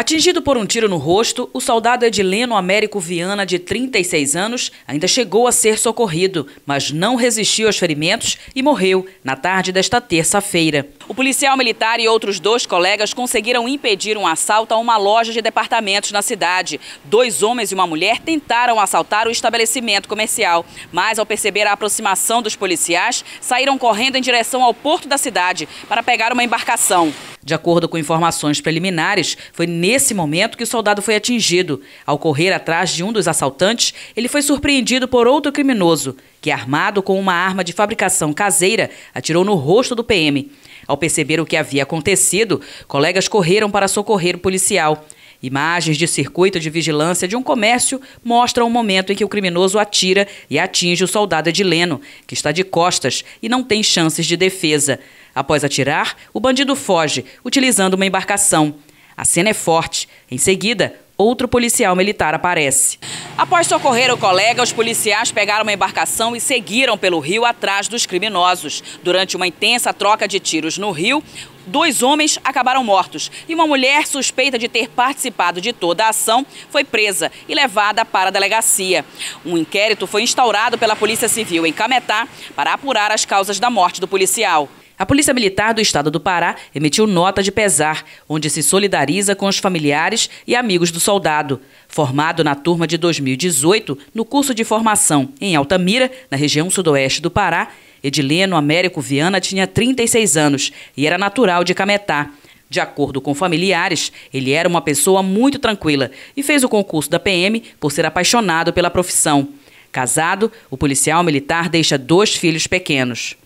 Atingido por um tiro no rosto, o soldado Edileno Américo Viana, de 36 anos, ainda chegou a ser socorrido, mas não resistiu aos ferimentos e morreu na tarde desta terça-feira. O policial militar e outros dois colegas conseguiram impedir um assalto a uma loja de departamentos na cidade. Dois homens e uma mulher tentaram assaltar o estabelecimento comercial, mas ao perceber a aproximação dos policiais, saíram correndo em direção ao porto da cidade para pegar uma embarcação. De acordo com informações preliminares, foi nesse momento que o soldado foi atingido. Ao correr atrás de um dos assaltantes, ele foi surpreendido por outro criminoso, que, armado com uma arma de fabricação caseira, atirou no rosto do PM. Ao perceber o que havia acontecido, colegas correram para socorrer o policial. Imagens de circuito de vigilância de um comércio mostram o momento em que o criminoso atira e atinge o soldado Edileno, que está de costas e não tem chances de defesa. Após atirar, o bandido foge, utilizando uma embarcação. A cena é forte. Em seguida, outro policial militar aparece. Após socorrer o colega, os policiais pegaram uma embarcação e seguiram pelo rio atrás dos criminosos. Durante uma intensa troca de tiros no rio, dois homens acabaram mortos e uma mulher suspeita de ter participado de toda a ação foi presa e levada para a delegacia. Um inquérito foi instaurado pela Polícia Civil em Cametá para apurar as causas da morte do policial. A Polícia Militar do Estado do Pará emitiu nota de pesar, onde se solidariza com os familiares e amigos do soldado. Formado na turma de 2018, no curso de formação em Altamira, na região sudoeste do Pará, Edileno Américo Viana tinha 36 anos e era natural de Cametá. De acordo com familiares, ele era uma pessoa muito tranquila e fez o concurso da PM por ser apaixonado pela profissão. Casado, o policial militar deixa dois filhos pequenos.